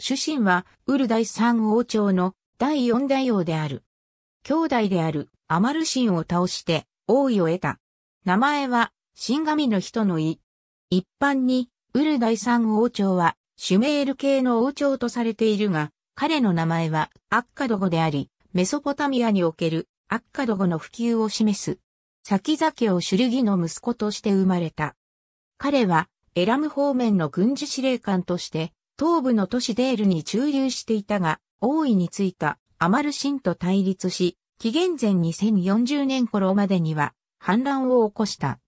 主神は、ウル第三王朝の第四代王である。兄弟であるアマル神を倒して王位を得た。名前は、神神の人の意。一般に、ウル第三王朝は、シュメール系の王朝とされているが、彼の名前はアッカド語であり、メソポタミアにおけるアッカド語の普及を示す。先々をシュルギの息子として生まれた。彼は、エラム方面の軍事司令官として、東部の都市デールに駐留していたが、王位についたアマルシンと対立し、紀元前2040年頃までには反乱を起こした。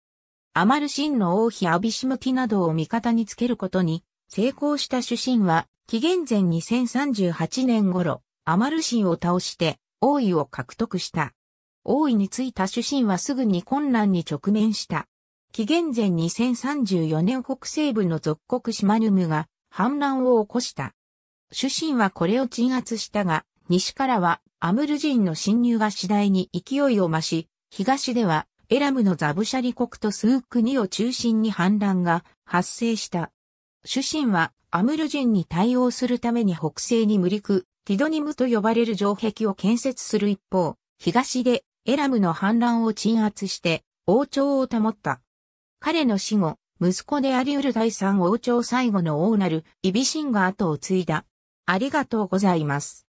アマルシンの王妃アビシムティなどを味方につけることに成功した主神は、紀元前2038年頃、アマルシンを倒して王位を獲得した。王位についた主神はすぐに混乱に直面した。紀元前2034年北西部の属国シマヌムが反乱を起こした。主神はこれを鎮圧したが、西からはアムル人の侵入が次第に勢いを増し、東ではエラムのザブシャリ国と数国を中心に反乱が発生した。主神はアムル人に対応するために北西に無陸、ティドニムと呼ばれる城壁を建設する一方、東でエラムの反乱を鎮圧して王朝を保った。彼の死後、息子でありうる第三王朝最後の王なる、イビシンが後を継いだ。ありがとうございます。